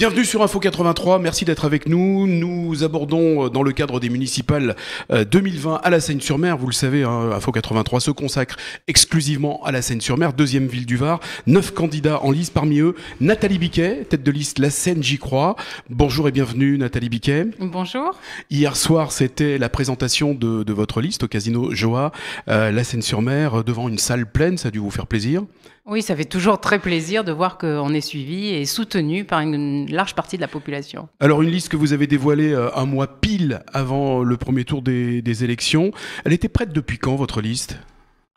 Bienvenue sur Info 83, merci d'être avec nous. Nous abordons euh, dans le cadre des municipales 2020 euh, à la Seine-sur-Mer. Vous le savez, hein, Info 83 se consacre exclusivement à la Seine-sur-Mer, deuxième ville du Var. Neuf candidats en liste, parmi eux Nathalie Biquet, tête de liste La Seine, j'y crois. Bonjour et bienvenue Nathalie Biquet. Bonjour. Hier soir, c'était la présentation de, votre liste au Casino Joa, euh, La Seine-sur-Mer, devant une salle pleine, ça a dû vous faire plaisir. Oui, ça fait toujours très plaisir de voir qu'on est suivi et soutenu par une une large partie de la population. Alors une liste que vous avez dévoilée euh, un mois pile avant le premier tour des, des élections, elle était prête depuis quand votre liste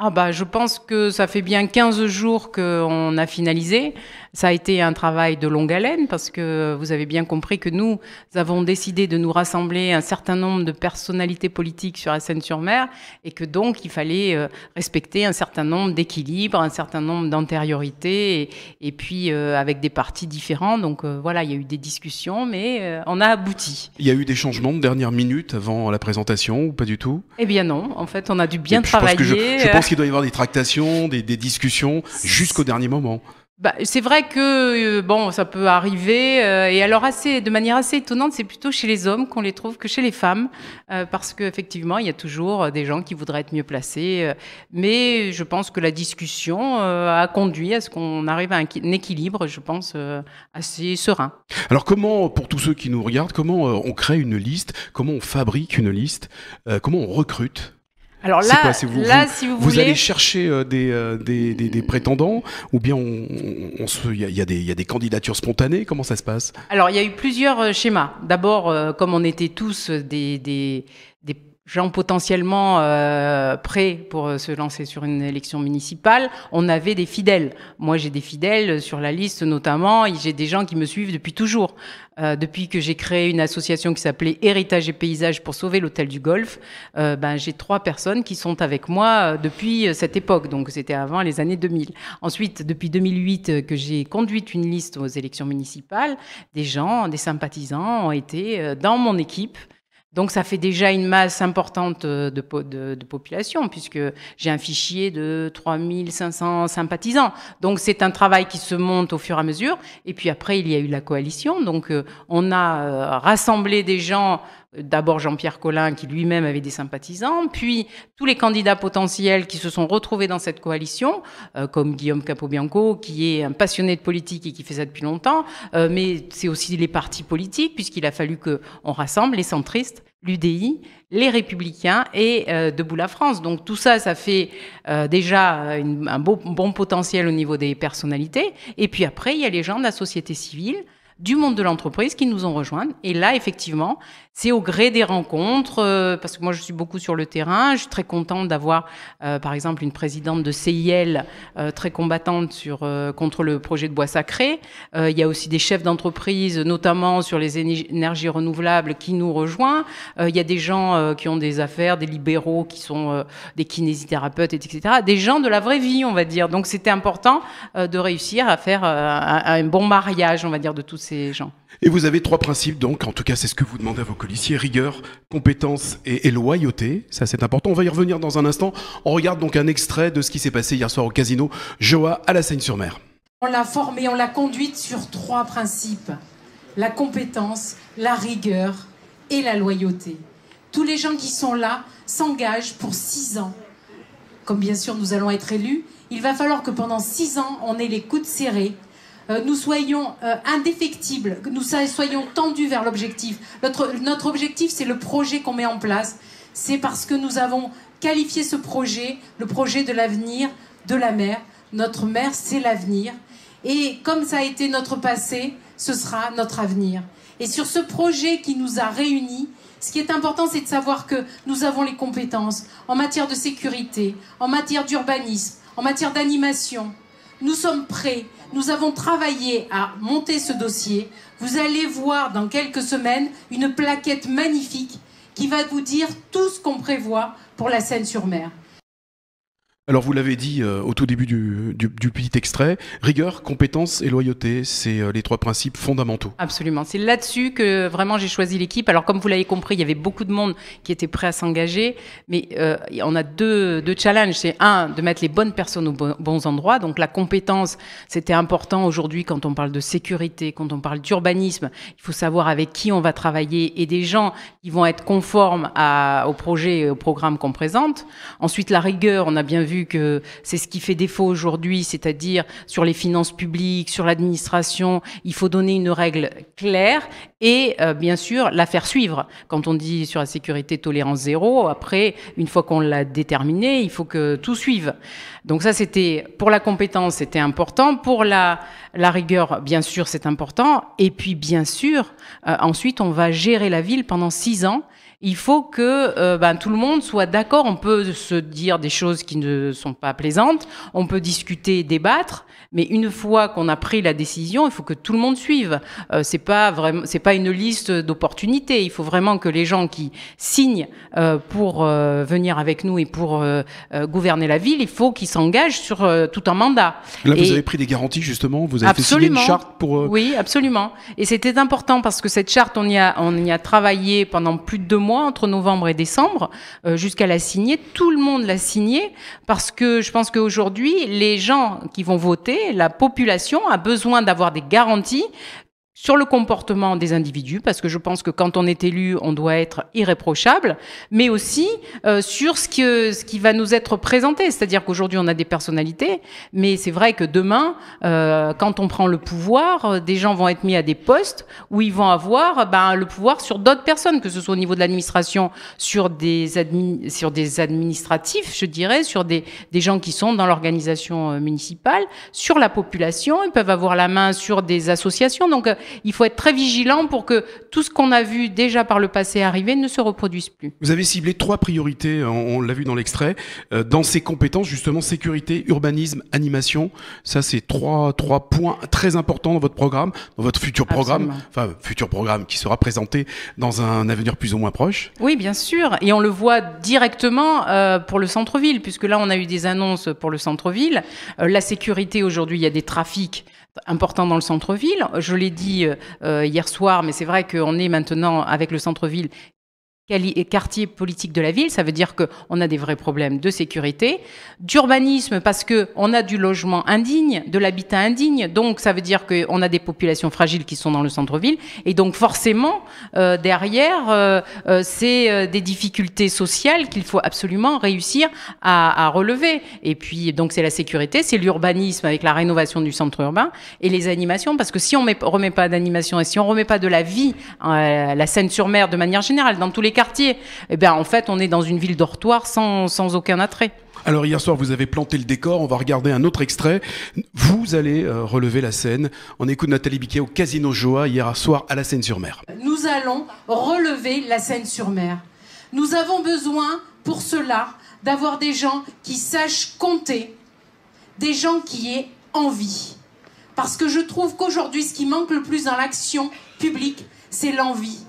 ah bah, Je pense que ça fait bien 15 jours qu'on a finalisé. Ça a été un travail de longue haleine parce que vous avez bien compris que nous avons décidé de nous rassembler un certain nombre de personnalités politiques sur la Seine-sur-Mer et que donc il fallait euh, respecter un certain nombre d'équilibres, un certain nombre d'antériorités et, puis euh, avec des partis différents. Donc euh, voilà, il y a eu des discussions mais on a abouti. Il y a eu des changements de dernière minute avant la présentation ou pas du tout Eh bien non, en fait on a dû bien travailler. Je pense il doit y avoir des tractations, des, discussions jusqu'au dernier moment bah, c'est vrai que euh, bon, ça peut arriver. Euh, et alors, assez, de manière assez étonnante, c'est plutôt chez les hommes qu'on les trouve que chez les femmes, euh, parce qu'effectivement, il y a toujours des gens qui voudraient être mieux placés. mais je pense que la discussion a conduit à ce qu'on arrive à un, équilibre, je pense, assez serein. Alors, comment, pour tous ceux qui nous regardent, comment on crée une liste Comment on fabrique une liste Comment on recrute alors là, vous, là si vous, allez chercher euh, euh, des, des, des, prétendants ou bien on, se, il y, a, des candidatures spontanées. Comment ça se passe Alors il y a eu plusieurs euh, schémas. D'abord, comme on était tous des, gens potentiellement euh, prêts pour euh, se lancer sur une élection municipale, on avait des fidèles. Moi, j'ai des fidèles sur la liste notamment, j'ai des gens qui me suivent depuis toujours. Euh, depuis que j'ai créé une association qui s'appelait Héritage et Paysage pour sauver l'hôtel du Golfe, euh, ben, j'ai trois personnes qui sont avec moi depuis cette époque, donc c'était avant les années 2000. Ensuite, depuis 2008 que j'ai conduit une liste aux élections municipales, des gens, des sympathisants ont été dans mon équipe donc ça fait déjà une masse importante euh, de, de, de population, puisque j'ai un fichier de 3500 sympathisants. Donc c'est un travail qui se monte au fur et à mesure. Et puis après, il y a eu la coalition. Donc euh, on a euh, rassemblé des gens d'abord Jean-Pierre Collin qui lui-même avait des sympathisants, puis tous les candidats potentiels qui se sont retrouvés dans cette coalition, euh, comme Guillaume Capobianco qui est un passionné de politique et qui fait ça depuis longtemps, euh, mais c'est aussi les partis politiques puisqu'il a fallu qu'on rassemble les centristes, l'UDI, les Républicains et euh, Debout la France. Donc tout ça, ça fait déjà un bon potentiel au niveau des personnalités. Et puis après, il y a les gens de la société civile du monde de l'entreprise qui nous ont rejoints. Et là, effectivement, c'est au gré des rencontres, euh, parce que moi je suis beaucoup sur le terrain. Je suis très contente d'avoir, euh, par exemple, une présidente de CIL euh, très combattante sur, contre le projet de bois sacré. il y a aussi des chefs d'entreprise, notamment sur les énergies renouvelables, qui nous rejoignent. il y a des gens qui ont des affaires, des libéraux qui sont des kinésithérapeutes, etc. Des gens de la vraie vie, on va dire. Donc c'était important de réussir à faire un bon mariage, on va dire, de tous ces gens. Et vous avez trois principes, donc, en tout cas, c'est ce que vous demandez à vos colissiers rigueur, compétence et, loyauté. Ça, c'est important. On va y revenir dans un instant. On regarde donc un extrait de ce qui s'est passé hier soir au casino Joa à la Seine-sur-Mer. On l'a formé, on l'a conduite sur trois principes la compétence, la rigueur et la loyauté. Tous les gens qui sont là s'engagent pour six ans. Comme bien sûr nous allons être élus, il va falloir que pendant six ans, on ait les coudes serrés euh, nous soyons euh, indéfectibles, que nous soyons tendus vers l'objectif. Notre, notre objectif, c'est le projet qu'on met en place. C'est parce que nous avons qualifié ce projet, le projet de l'avenir de la mer. Notre mer, c'est l'avenir. Et comme ça a été notre passé, ce sera notre avenir. Et sur ce projet qui nous a réunis, ce qui est important, c'est de savoir que nous avons les compétences en matière de sécurité, en matière d'urbanisme, en matière d'animation. Nous sommes prêts nous avons travaillé à monter ce dossier. Vous allez voir dans quelques semaines une plaquette magnifique qui va vous dire tout ce qu'on prévoit pour la Seine-sur-Mer. Alors vous l'avez dit euh, au tout début du, petit extrait, rigueur, compétence et loyauté, c'est euh, les trois principes fondamentaux. Absolument, c'est là-dessus que vraiment j'ai choisi l'équipe. Alors comme vous l'avez compris, il y avait beaucoup de monde qui était prêt à s'engager, mais euh, on a deux, deux challenges. C'est un, de mettre les bonnes personnes aux bons endroits. Donc la compétence, c'était important aujourd'hui quand on parle de sécurité, quand on parle d'urbanisme. Il faut savoir avec qui on va travailler et des gens qui vont être conformes à, au projet et au programme qu'on présente. Ensuite la rigueur, on a bien vu vu que c'est ce qui fait défaut aujourd'hui, c'est-à-dire sur les finances publiques, sur l'administration. Il faut donner une règle claire et euh, bien sûr la faire suivre. Quand on dit sur la sécurité tolérance zéro, après, une fois qu'on l'a déterminée, il faut que tout suive. Donc ça, c'était pour la compétence, c'était important. Pour la, la rigueur, bien sûr, c'est important. Et puis, bien sûr, euh, ensuite, on va gérer la ville pendant six ans il faut que euh, ben, tout le monde soit d'accord. On peut se dire des choses qui ne sont pas plaisantes, on peut discuter, débattre, mais une fois qu'on a pris la décision, il faut que tout le monde suive. Euh, c'est pas vraiment, c'est pas une liste d'opportunités. Il faut vraiment que les gens qui signent euh, pour venir avec nous et pour gouverner la ville, il faut qu'ils s'engagent sur tout un mandat. Là, vous avez pris des garanties justement. Vous avez fait signer une charte pour. Oui, absolument. Et c'était important parce que cette charte, on y a, on y a travaillé pendant plus de deux mois entre novembre et décembre, euh, jusqu'à la signer. Tout le monde l'a signée parce que je pense qu'aujourd'hui, les gens qui vont voter, la population a besoin d'avoir des garanties sur le comportement des individus, parce que je pense que quand on est élu, on doit être irréprochable, mais aussi euh, sur ce, que, ce qui va nous être présenté. C'est-à-dire qu'aujourd'hui, on a des personnalités, mais c'est vrai que demain, euh, quand on prend le pouvoir, euh, des gens vont être mis à des postes où ils vont avoir ben, le pouvoir sur d'autres personnes, que ce soit au niveau de l'administration, sur, des sur des administratifs, je dirais, sur des, des gens qui sont dans l'organisation municipale, sur la population, ils peuvent avoir la main sur des associations. Donc, il faut être très vigilant pour que tout ce qu'on a vu déjà par le passé arriver ne se reproduise plus. Vous avez ciblé trois priorités, hein, on, l'a vu dans l'extrait, euh, dans ces compétences justement sécurité, urbanisme, animation. Ça, c'est trois, trois points très importants dans votre programme, dans votre futur programme, enfin futur programme qui sera présenté dans un avenir plus ou moins proche. Oui, bien sûr, et on le voit directement euh, pour le centre-ville, puisque là, on a eu des annonces pour le centre-ville. Euh, la sécurité aujourd'hui, il y a des trafics important dans le centre-ville. Je l'ai dit euh, euh, hier soir, mais c'est vrai qu'on est maintenant avec le centre-ville quartier politique de la ville, ça veut dire qu'on a des vrais problèmes de sécurité, d'urbanisme parce qu'on a du logement indigne, de l'habitat indigne, donc ça veut dire qu'on a des populations fragiles qui sont dans le centre-ville, et donc forcément, euh, derrière, euh, euh, c'est des difficultés sociales qu'il faut absolument réussir à, à relever. Et puis, donc c'est la sécurité, c'est l'urbanisme avec la rénovation du centre urbain, et les animations, parce que si on ne remet pas d'animation et si on ne remet pas de la vie à la scène sur mer de manière générale, dans tous les Quartier. Eh bien, en fait, on est dans une ville dortoir sans, sans aucun attrait. Alors hier soir, vous avez planté le décor, on va regarder un autre extrait. Vous allez euh, relever la scène. On écoute Nathalie Biquet au Casino Joa hier soir à la Seine-sur-Mer. Nous allons relever la Seine-sur-Mer. Nous avons besoin pour cela d'avoir des gens qui sachent compter, des gens qui aient envie. Parce que je trouve qu'aujourd'hui, ce qui manque le plus dans l'action publique, c'est l'envie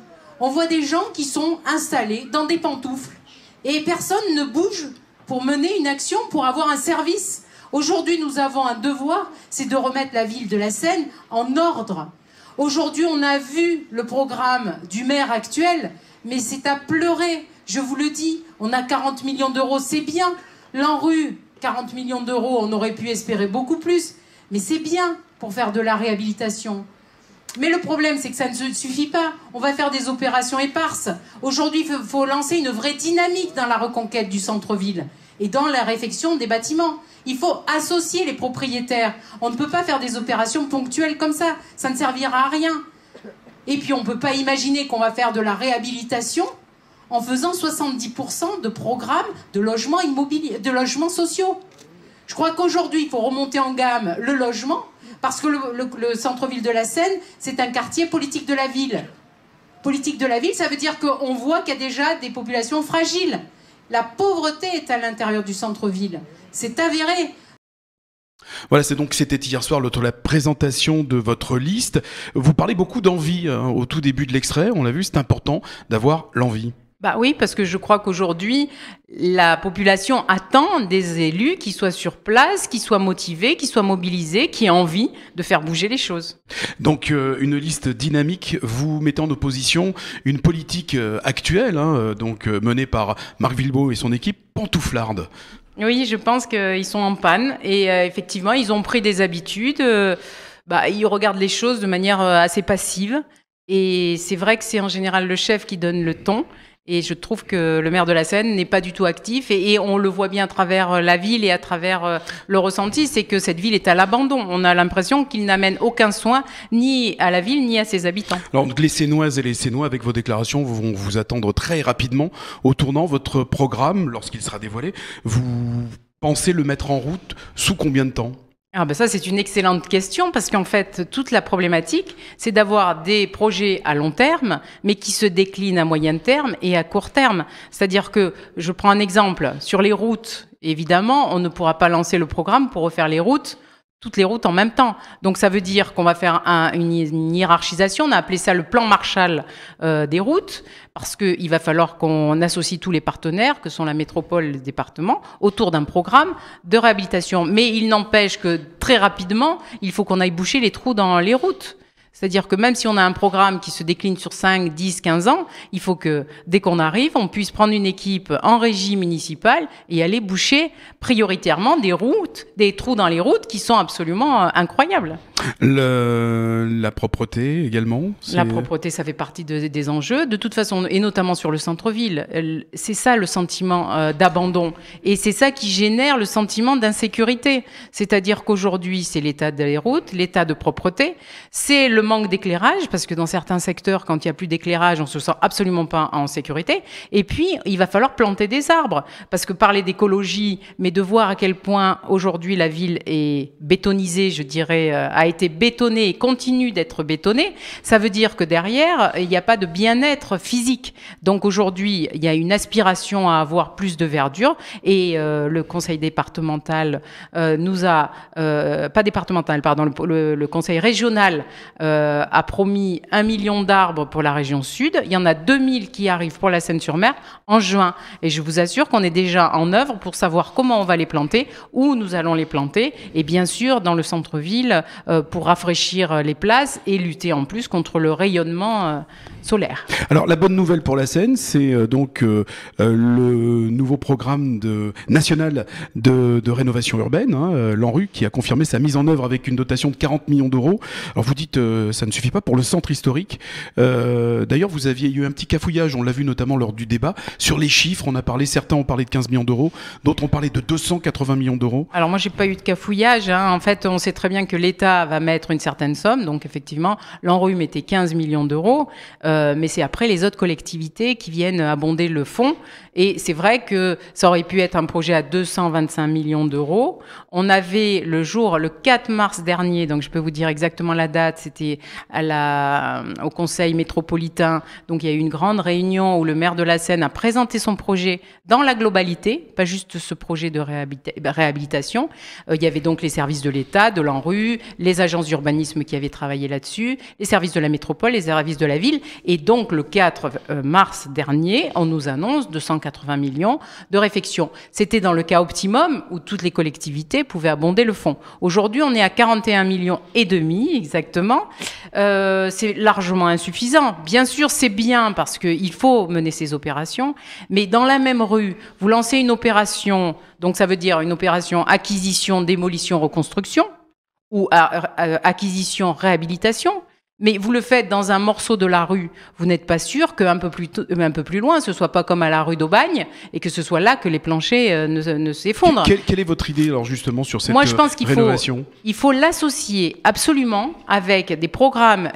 on voit des gens qui sont installés dans des pantoufles et personne ne bouge pour mener une action, pour avoir un service. Aujourd'hui, nous avons un devoir, c'est de remettre la ville de la Seine en ordre. Aujourd'hui, on a vu le programme du maire actuel, mais c'est à pleurer, je vous le dis. On a 40 millions d'euros, c'est bien. L'ANRU, 40 millions d'euros, on aurait pu espérer beaucoup plus, mais c'est bien pour faire de la réhabilitation. Mais le problème, c'est que ça ne suffit pas. On va faire des opérations éparses. Aujourd'hui, il faut lancer une vraie dynamique dans la reconquête du centre-ville et dans la réfection des bâtiments. Il faut associer les propriétaires. On ne peut pas faire des opérations ponctuelles comme ça. Ça ne servira à rien. Et puis, on ne peut pas imaginer qu'on va faire de la réhabilitation en faisant 70% de programmes de logements, de logements sociaux. Je crois qu'aujourd'hui, il faut remonter en gamme le logement parce que le, centre-ville de la Seine, c'est un quartier politique de la ville. Politique de la ville, ça veut dire qu'on voit qu'il y a déjà des populations fragiles. La pauvreté est à l'intérieur du centre-ville. C'est avéré. Voilà, c'est donc c'était hier soir la présentation de votre liste. Vous parlez beaucoup d'envie hein, au tout début de l'extrait. On l'a vu, c'est important d'avoir l'envie. Bah oui, parce que je crois qu'aujourd'hui, la population attend des élus qui soient sur place, qui soient motivés, qui soient mobilisés, qui aient envie de faire bouger les choses. Donc euh, une liste dynamique vous mettant en opposition une politique euh, actuelle, hein, euh, donc menée par Marc Villebeau et son équipe pantouflarde. Oui, je pense qu'ils sont en panne et effectivement, ils ont pris des habitudes. bah, ils regardent les choses de manière assez passive. Et c'est vrai que c'est en général le chef qui donne le ton. Et je trouve que le maire de la Seine n'est pas du tout actif et, on le voit bien à travers euh, la ville et à travers euh, le ressenti, c'est que cette ville est à l'abandon. On a l'impression qu'il n'amène aucun soin ni à la ville ni à ses habitants. Alors les Sénoises et les Sénois, avec vos déclarations, vont vous attendre très rapidement au tournant. Votre programme, lorsqu'il sera dévoilé, vous pensez le mettre en route sous combien de temps ah ben ça, c'est une excellente question parce qu'en fait, toute la problématique, c'est d'avoir des projets à long terme, mais qui se déclinent à moyen terme et à court terme. C'est-à-dire que, je prends un exemple, sur les routes, évidemment, on ne pourra pas lancer le programme pour refaire les routes toutes les routes en même temps. Donc ça veut dire qu'on va faire une, hiérarchisation. On a appelé ça le plan Marshall euh, des routes parce qu'il va falloir qu'on associe tous les partenaires, que sont la métropole, le département, autour d'un programme de réhabilitation. Mais il n'empêche que très rapidement, il faut qu'on aille boucher les trous dans les routes. C'est-à-dire que même si on a un programme qui se décline sur 5, 10, 15 ans, il faut que dès qu'on arrive, on puisse prendre une équipe en régie municipale et aller boucher prioritairement des routes, des trous dans les routes qui sont absolument euh, incroyables. Le, la propreté également La propreté, ça fait partie des enjeux. De toute façon, et notamment sur le centre-ville, c'est ça le sentiment euh, d'abandon. Et c'est ça qui génère le sentiment d'insécurité. C'est-à-dire qu'aujourd'hui, c'est l'état des routes, l'état de propreté, c'est le manque d'éclairage, parce que dans certains secteurs, quand il n'y a plus d'éclairage, on se sent absolument pas en sécurité. Et puis, il va falloir planter des arbres, parce que parler d'écologie, mais de voir à quel point aujourd'hui la ville est bétonisée, je dirais, euh, été bétonné et continue d'être bétonné, ça veut dire que derrière, il n'y a pas de bien-être physique. Donc aujourd'hui, il y a une aspiration à avoir plus de verdure et euh, le conseil départemental euh, nous a, euh, pas départemental, pardon, le, le conseil régional a promis un million d'arbres pour la région sud. Il y en a 2000 qui arrivent pour la Seine-sur-Mer en juin. Et je vous assure qu'on est déjà en œuvre pour savoir comment on va les planter, où nous allons les planter et bien sûr dans le centre-ville pour rafraîchir euh, les places et lutter en plus contre le rayonnement euh, solaire. Alors la bonne nouvelle pour la Seine, c'est euh, donc le nouveau programme de, national de, rénovation urbaine, hein, l'ANRU, qui a confirmé sa mise en œuvre avec une dotation de 40 millions d'euros. Alors vous dites, ça ne suffit pas pour le centre historique. D'ailleurs, vous aviez eu un petit cafouillage, on l'a vu notamment lors du débat, sur les chiffres. On a parlé, certains ont parlé de 15 millions d'euros, d'autres ont parlé de 280 millions d'euros. Alors moi, j'ai pas eu de cafouillage. Hein. En fait, on sait très bien que l'État va mettre une certaine somme. Donc effectivement, l'enrume était 15 millions d'euros, euh, mais c'est après les autres collectivités qui viennent abonder le fonds. Et c'est vrai que ça aurait pu être un projet à 225 millions d'euros. On avait le jour, le 4 mars dernier, donc je peux vous dire exactement la date, c'était au Conseil métropolitain. Donc il y a eu une grande réunion où le maire de la Seine a présenté son projet dans la globalité, pas juste ce projet de réhabilitation. Euh, il y avait donc les services de l'État, de l'ANRU, les agences d'urbanisme qui avaient travaillé là-dessus, les services de la métropole, les services de la ville. Et donc le 4 euh, mars dernier, on nous annonce de 80 millions de réfection. C'était dans le cas optimum où toutes les collectivités pouvaient abonder le fonds. Aujourd'hui, on est à 41 millions et demi exactement. c'est largement insuffisant. Bien sûr, c'est bien parce qu'il faut mener ces opérations, mais dans la même rue, vous lancez une opération, donc ça veut dire une opération acquisition, démolition, reconstruction ou acquisition, réhabilitation mais vous le faites dans un morceau de la rue, vous n'êtes pas sûr qu'un peu plus euh, un peu plus loin, ce soit pas comme à la rue d'Aubagne et que ce soit là que les planchers euh, ne, s'effondrent. Quelle, est votre idée alors justement sur cette Moi, je euh, pense qu'il faut, Il faut l'associer absolument avec des programmes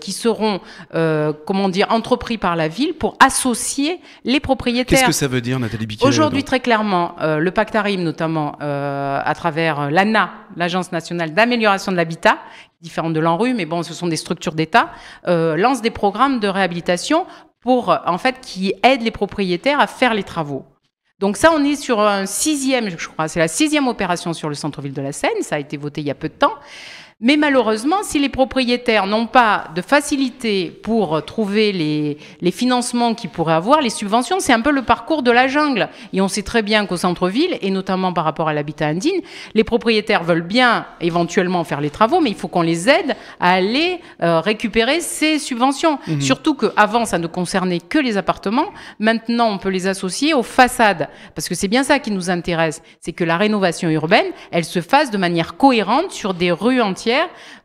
qui seront comment dire entrepris par la ville pour associer les propriétaires. Qu'est-ce que ça veut dire, Nathalie Biquet Aujourd'hui, très clairement, le Pacte Arim notamment à travers l'ANA, l'Agence nationale d'amélioration de l'habitat, différentes de l'ANRU, mais bon, ce sont des structures d'État, euh, lancent des programmes de réhabilitation pour, en fait, qui aident les propriétaires à faire les travaux. Donc ça, on est sur un sixième, je crois, c'est la sixième opération sur le centre-ville de la Seine, ça a été voté il y a peu de temps. Mais malheureusement, si les propriétaires n'ont pas de facilité pour trouver les, les financements qu'ils pourraient avoir, les subventions, c'est un peu le parcours de la jungle. Et on sait très bien qu'au centre-ville, et notamment par rapport à l'habitat indigne, les propriétaires veulent bien éventuellement faire les travaux, mais il faut qu'on les aide à aller euh, récupérer ces subventions. surtout mhm. Surtout qu'avant, ça ne concernait que les appartements. Maintenant, on peut les associer aux façades. Parce que c'est bien ça qui nous intéresse. C'est que la rénovation urbaine, elle se fasse de manière cohérente sur des rues entières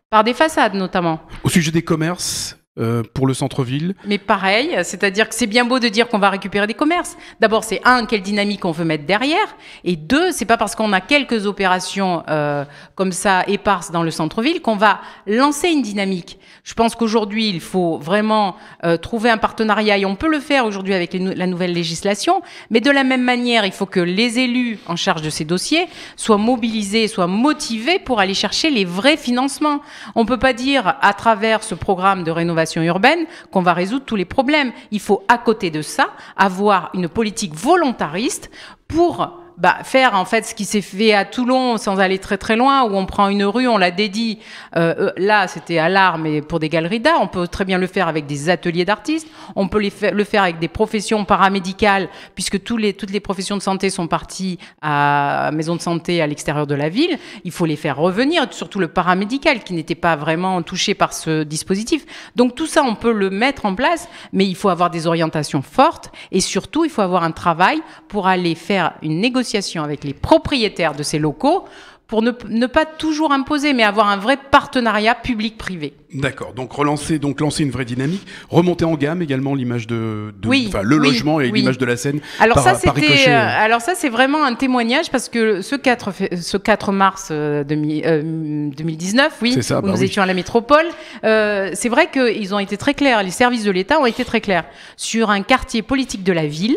par des façades notamment. Au sujet des commerces, euh, pour le centre-ville. Mais pareil, c'est-à-dire que c'est bien beau de dire qu'on va récupérer des commerces. D'abord, c'est un, quelle dynamique on veut mettre derrière, et deux, c'est pas parce qu'on a quelques opérations euh, comme ça éparses dans le centre-ville qu'on va lancer une dynamique. Je pense qu'aujourd'hui, il faut vraiment euh, trouver un partenariat, et on peut le faire aujourd'hui avec la nouvelle législation, mais de la même manière, il faut que les élus en charge de ces dossiers soient mobilisés, soient motivés pour aller chercher les vrais financements. On peut pas dire à travers ce programme de rénovation urbaine qu'on va résoudre tous les problèmes. Il faut, à côté de ça, avoir une politique volontariste pour bah, faire en fait ce qui s'est fait à Toulon sans aller très très loin, où on prend une rue, on la dédie. Euh, euh, là, c'était à l'art, mais pour des galeries d'art. On peut très bien le faire avec des ateliers d'artistes. On peut les le faire avec des professions paramédicales, puisque tous les, toutes les professions de santé sont parties à maison de santé à l'extérieur de la ville. Il faut les faire revenir, surtout le paramédical qui n'était pas vraiment touché par ce dispositif. Donc tout ça, on peut le mettre en place, mais il faut avoir des orientations fortes et surtout, il faut avoir un travail pour aller faire une négociation avec les propriétaires de ces locaux pour ne, pas toujours imposer, mais avoir un vrai partenariat public-privé. D'accord. Donc relancer, donc lancer une vraie dynamique, remonter en gamme également l'image de, de le logement et l'image de la scène. Alors ça, c'était, euh, euh. alors ça, c'est vraiment un témoignage parce que ce 4, ce 4 mars 2019, euh, oui, bah nous étions à la métropole, c'est vrai qu'ils ont été très clairs. Les services de l'État ont été très clairs sur un quartier politique de la ville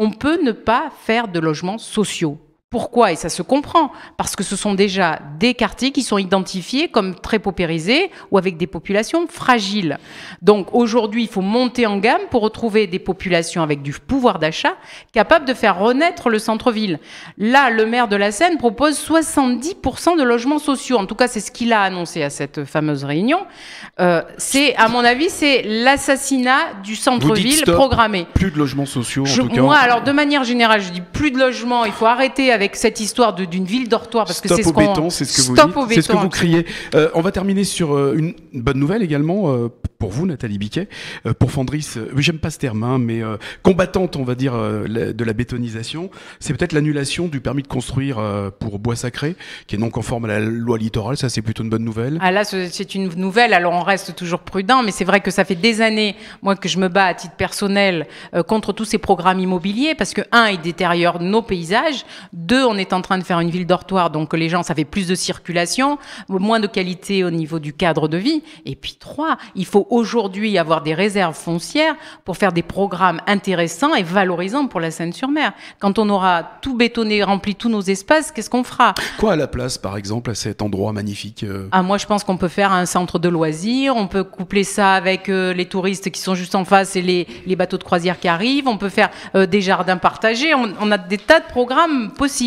on peut ne pas faire de logements sociaux. Pourquoi Et ça se comprend, parce que ce sont déjà des quartiers qui sont identifiés comme très paupérisés ou avec des populations fragiles. Donc aujourd'hui, il faut monter en gamme pour retrouver des populations avec du pouvoir d'achat capables de faire renaître le centre-ville. Là, le maire de la Seine propose 70% de logements sociaux. En tout cas, c'est ce qu'il a annoncé à cette fameuse réunion. Euh, c'est, à mon avis, c'est l'assassinat du centre-ville programmé. Plus de logements sociaux, en Moi, alors de manière générale, je dis plus de logements, il faut arrêter avec cette histoire d'une ville dortoir parce que c'est ce béton, c'est ce que vous criez. Euh, on va terminer sur euh, une bonne nouvelle également euh, pour vous, Nathalie Biquet, pour Fandris. J'aime pas ce terme, hein, mais combattante, on va dire, de la bétonisation. C'est peut-être l'annulation du permis de construire pour bois sacré, qui est non conforme à la loi littorale. Ça, c'est plutôt une bonne nouvelle. Ah là, c'est une nouvelle. Alors, on reste toujours prudent, mais c'est vrai que ça fait des années, moi, que je me bats à titre personnel contre tous ces programmes immobiliers parce que un, ils détériorent nos paysages. Deux, on est en train de faire une ville dortoir, donc les gens, ça fait plus de circulation, moins de qualité au niveau du cadre de vie. Et puis trois, il faut aujourd'hui avoir des réserves foncières pour faire des programmes intéressants et valorisants pour la Seine-sur-Mer. Quand on aura tout bétonné, rempli tous nos espaces, qu'est-ce qu'on fera Quoi à la place, par exemple, à cet endroit magnifique euh Ah, moi, je pense qu'on peut faire un centre de loisirs, on peut coupler ça avec euh, les touristes qui sont juste en face et les, bateaux de croisière qui arrivent, on peut faire euh, des jardins partagés, on a des tas de programmes possibles.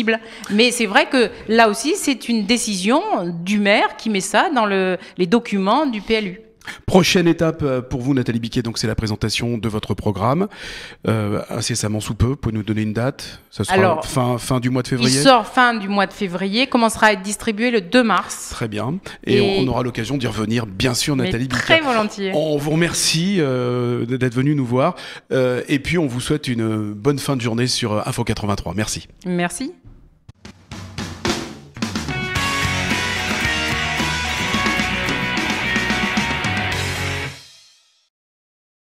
Mais c'est vrai que là aussi, c'est une décision du maire qui met ça dans le, les documents du PLU. Prochaine étape euh, pour vous, Nathalie Biquet, donc c'est la présentation de votre programme. Euh, incessamment sous peu, pouvez nous donner une date Ça sera fin, fin du mois de février Il sort fin du mois de février, commencera à être distribué le 2 mars. Très bien. Et, on aura l'occasion d'y revenir, bien sûr, Nathalie Biquet. Très volontiers. On vous remercie euh, d'être venu nous voir. Euh, et puis, on vous souhaite une bonne fin de journée sur Info 83. Merci. Merci.